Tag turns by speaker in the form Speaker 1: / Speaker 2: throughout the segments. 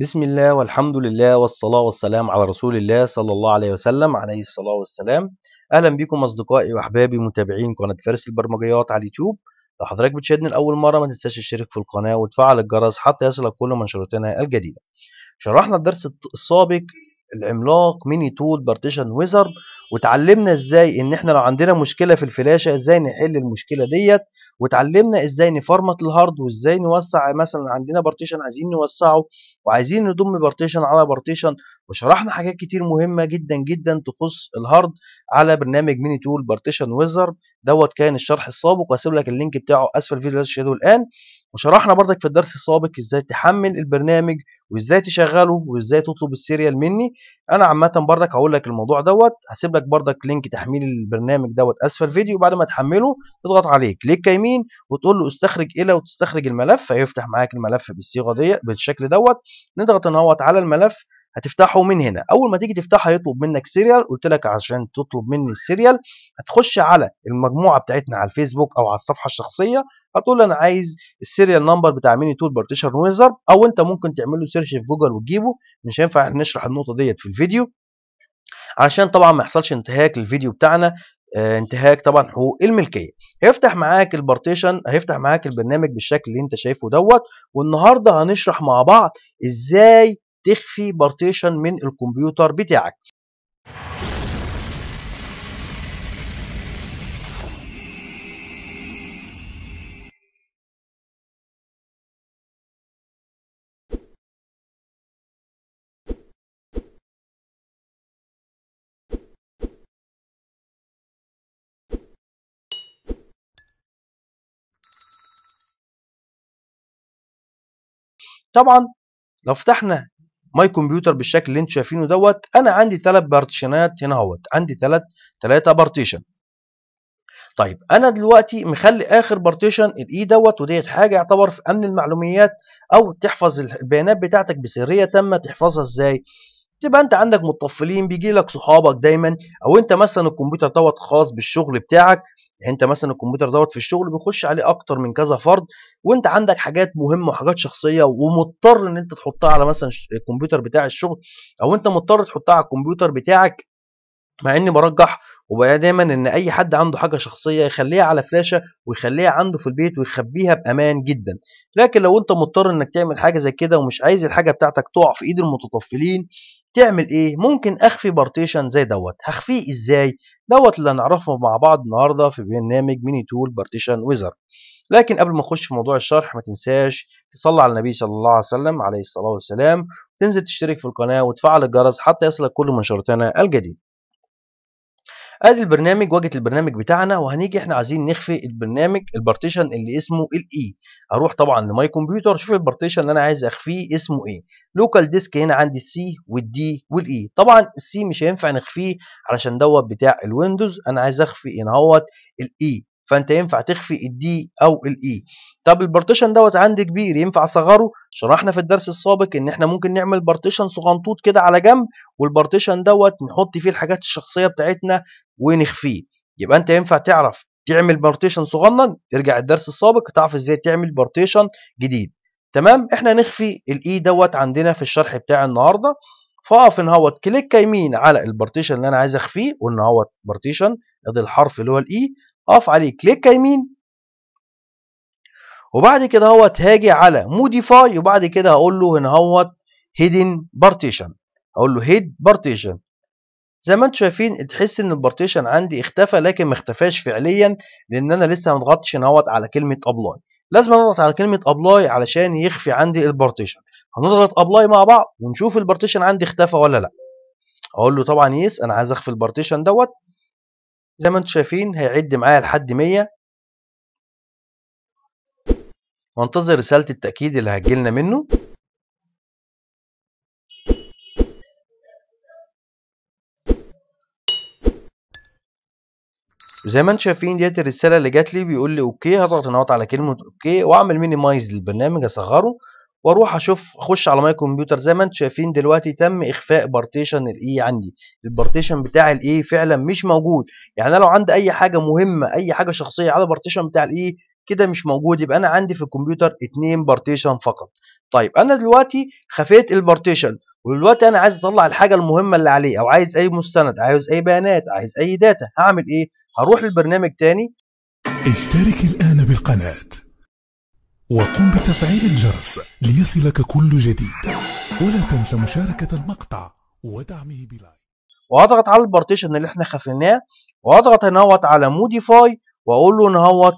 Speaker 1: بسم الله والحمد لله والصلاة والسلام على رسول الله صلى الله عليه وسلم عليه الصلاة والسلام أهلا بكم أصدقائي وأحبابي متابعين قناة فارس البرمجيات على اليوتيوب لو حضرتك بتشاهدني لأول مرة ما تنساش تشترك في القناة وتفعل الجرس حتى يصلك كل منشوراتنا الجديدة شرحنا الدرس السابق العملاق ميني تول بارتيشن ويزرد وتعلمنا ازاي ان احنا لو عندنا مشكله في الفلاشه ازاي نحل المشكله ديت وتعلمنا ازاي نفرمت الهارد وازاي نوسع مثلا عندنا بارتيشن عايزين نوسعه وعايزين نضم بارتيشن على بارتيشن وشرحنا حاجات كتير مهمة جدا جدا تخص الهارد على برنامج ميني تول بارتيشن ويزر دوت كان الشرح السابق وهسيب لك اللينك بتاعه اسفل الفيديو شاهده الان وشرحنا برضك في الدرس السابق ازاي تحمل البرنامج وازاي تشغله وازاي تطلب السيريال مني انا عامه برضك هقول لك الموضوع دوت هسيب لك برضك لينك تحميل البرنامج دوت اسفل الفيديو وبعد ما تحمله تضغط عليه كليك يمين وتقول له استخرج الى وتستخرج الملف هيفتح معاك الملف بالصيغه دي بالشكل دوت نضغط نهوت على الملف هتفتحه من هنا اول ما تيجي تفتحها يطلب منك سيريال قلت لك عشان تطلب مني السيريال هتخش على المجموعه بتاعتنا على الفيسبوك او على الصفحه الشخصيه هتقول انا عايز السيريال نمبر بتاع ميني تول بارتيشن ويزر او انت ممكن تعمل له سيرش في جوجل وتجيبه مش هينفع نشرح النقطه ديت في الفيديو عشان طبعا ما يحصلش انتهاك للفيديو بتاعنا آه، انتهاك طبعا حقوق الملكيه هيفتح معاك البارتيشن هيفتح معاك البرنامج بالشكل اللي انت شايفه دوت والنهارده هنشرح مع بعض ازاي تخفي بارتيشن من الكمبيوتر بتاعك طبعا لو فتحنا ماي كمبيوتر بالشكل اللي انتم شايفينه دوت انا عندي ثلاث بارتيشنات هنا اهوت عندي ثلاث ثلاثه بارتيشن طيب انا دلوقتي مخلي اخر بارتيشن الاي دوت وديت حاجه يعتبر في امن المعلوميات او تحفظ البيانات بتاعتك بسريه تامه تحفظها ازاي تبقى انت عندك متطفلين بيجي لك صحابك دايما او انت مثلا الكمبيوتر دوت خاص بالشغل بتاعك يعني انت مثلا الكمبيوتر دوت في الشغل بيخش عليه اكتر من كذا فرد وانت عندك حاجات مهمه وحاجات شخصيه ومضطر ان انت تحطها على مثلا الكمبيوتر بتاع الشغل او انت مضطر تحطها على الكمبيوتر بتاعك مع اني برجح وبقى دايما ان اي حد عنده حاجه شخصيه يخليها على فلاشه ويخليها عنده في البيت ويخبيها بامان جدا لكن لو انت مضطر انك تعمل حاجه زي كده ومش عايز الحاجه بتاعتك تقع في ايد المتطفلين تعمل ايه ممكن اخفي بارتيشن زي دوت هخفيه ازاي دوت اللي هنعرفه مع بعض النهارده في برنامج ميني تول بارتيشن ويزر لكن قبل ما نخش في موضوع الشرح ما تنساش تصلي على النبي صلى الله عليه وسلم عليه الصلاه والسلام تنزل تشترك في القناه وتفعل الجرس حتى يصلك كل منشوراتنا الجديده ادي البرنامج واجهه البرنامج بتاعنا وهنيجي احنا عايزين نخفي البرنامج البارتيشن اللي اسمه الاي اروح e. طبعا لماي كمبيوتر اشوف البارتيشن اللي انا عايز اخفيه اسمه ايه لوكال ديسك هنا عندي السي والدي والاي e. طبعا السي مش هينفع نخفيه علشان دوت بتاع الويندوز انا عايز اخفي هنا اهوت الاي e. فانت ينفع تخفي الدي او الاي طب البارتيشن دوت عندي كبير ينفع اصغره شرحنا في الدرس السابق ان احنا ممكن نعمل بارتيشن صغنطوط كده على جنب والبارتيشن دوت نحط فيه الحاجات الشخصيه بتاعتنا ونخفيه يبقى انت ينفع تعرف تعمل بارتيشن صغنن ترجع الدرس السابق تعرف ازاي تعمل بارتيشن جديد تمام احنا نخفي الاي e دوت عندنا في الشرح بتاع النهارده فاقف هنا هوت كليك يمين على البارتيشن اللي انا عايز اخفيه قلنا هوت بارتيشن ادي الحرف اللي هو الاي e. اقف عليه كليك يمين وبعد كده هوت هاجي على موديفاي وبعد كده هقول له هنا هوت هيدن بارتيشن اقول له هيد بارتيشن زي ما انتوا شايفين تحس ان البارتيشن عندي اختفى لكن ما اختفاش فعليا لان انا لسه ما ضغطتش نوت على كلمه ابلاي لازم اضغط على كلمه ابلاي علشان يخفي عندي البارتيشن هنضغط ابلاي مع بعض ونشوف البارتيشن عندي اختفى ولا لا اقول له طبعا يس انا عايز اخفي البارتيشن دوت زي ما انتوا شايفين هيعد معايا لحد 100 وانتظر رساله التاكيد اللي هتجيلنا منه زي ما انتم شايفين ديت الرساله اللي جات لي بيقول لي اوكي هضغط هنا على كلمه اوكي واعمل مينيمايز للبرنامج اصغره واروح اشوف اخش على ماي كمبيوتر زي ما انتم شايفين دلوقتي تم اخفاء بارتيشن الاي e عندي البارتيشن بتاع الاي e فعلا مش موجود يعني انا لو عندي اي حاجه مهمه اي حاجه شخصيه على بارتيشن بتاع الاي e، كده مش موجود يبقى انا عندي في الكمبيوتر اتنين بارتيشن فقط طيب انا دلوقتي خفيت البارتيشن ودلوقتي انا عايز اطلع الحاجه المهمه اللي عليه او عايز اي مستند عايز اي بيانات عايز اي داتا هعمل ايه هروح للبرنامج تاني اشترك الآن بالقناة وقم بتفعيل الجرس ليصلك كل جديد ولا تنسى مشاركة المقطع ودعمه بلايك واضغط على البارتيشن اللي احنا خفلناه واضغط هنوت على موديفاي واقول له نهوت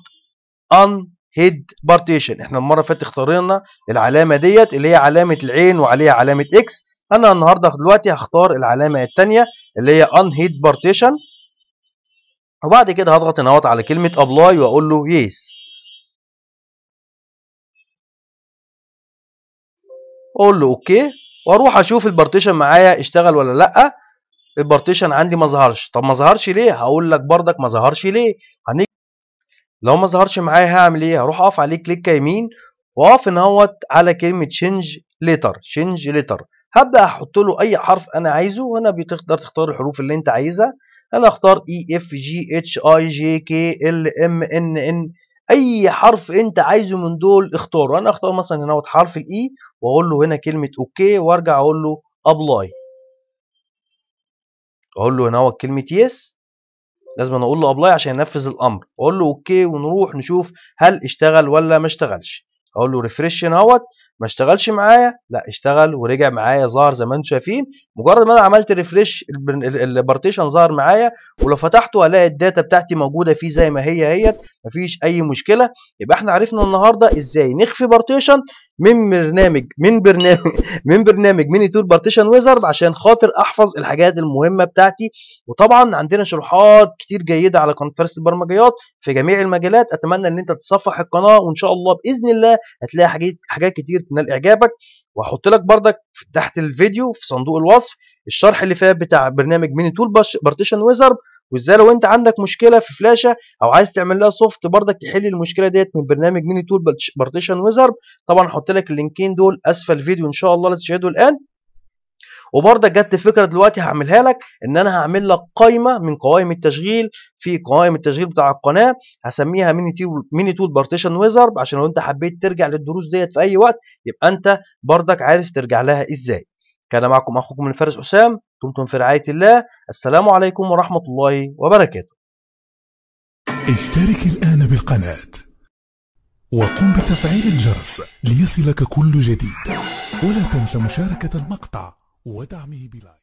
Speaker 1: ان هيد بارتيشن احنا المره اللي فاتت اختارنا العلامه ديت اللي هي علامه العين وعليها علامه اكس انا النهارده دلوقتي هختار العلامه الثانيه اللي هي ان هيد بارتيشن وبعد كده هضغط هنا على كلمه ابلاي واقول له يس واقول له اوكي واروح اشوف البارتيشن معايا اشتغل ولا لا البارتيشن عندي ما ظهرش طب ما ظهرش ليه هقول لك بردك ما ظهرش ليه لو ما ظهرش معايا هعمل ايه هروح اقف عليه كليك يمين واقف هنا على كلمه شينج ليتر شينج ليتر هبدا احط له اي حرف انا عايزه هنا بتقدر تختار الحروف اللي انت عايزها هل اختار اي اف جي اتش اي جي كي ال ام ان ان اي حرف انت عايزه من دول اختاره انا اختار مثلا هنا حرف الاي e واقول له هنا كلمه اوكي وارجع اقول له ابلاي اقول له هنا كلمه يس لازم انا اقول له ابلاي عشان ينفذ الامر اقول له اوكي ونروح نشوف هل اشتغل ولا ما اشتغلش اقول له ريفرش هنا ما اشتغلش معايا لا اشتغل ورجع معايا ظهر زي ما انتم شايفين مجرد ما انا عملت ريفريش البارتيشن ظهر معايا ولو فتحته هلاقي الداتا بتاعتي موجوده فيه زي ما هي اهيت مفيش اي مشكله يبقى احنا عرفنا النهارده ازاي نخفي بارتيشن من برنامج من برنامج من برنامج ميني تول بارتيشن ويزر عشان خاطر احفظ الحاجات المهمه بتاعتي وطبعا عندنا شروحات كتير جيده على كونفرس البرمجيات في جميع المجالات اتمنى ان انت تتصفح القناه وان شاء الله باذن الله هتلاقي حاجات كتير نال اعجابك وهحط لك بردك تحت الفيديو في صندوق الوصف الشرح اللي فات بتاع برنامج ميني تول بارتيشن ويزر وازاي لو انت عندك مشكله في فلاشه او عايز تعمل لها سوفت بردك تحل المشكله ديت من برنامج ميني تول بارتيشن ويزر طبعا هحط لك اللينكين دول اسفل الفيديو ان شاء الله لا تشاهدوا الان وبرضك جت فكره دلوقتي هعملها لك ان انا هعمل لك قائمه من قوائم التشغيل في قوائم التشغيل بتاع القناه هسميها ميني تول ميني تول بارتيشن ويزر عشان لو انت حبيت ترجع للدروس ديت في اي وقت يبقى انت برضك عارف ترجع لها ازاي كان معكم اخوكم من فارس حسام دمتم في رعايه الله السلام عليكم ورحمه الله وبركاته اشترك الان بالقناه وقم بتفعيل الجرس ليصلك كل جديد ولا تنسى مشاركه المقطع ودعمه بلايك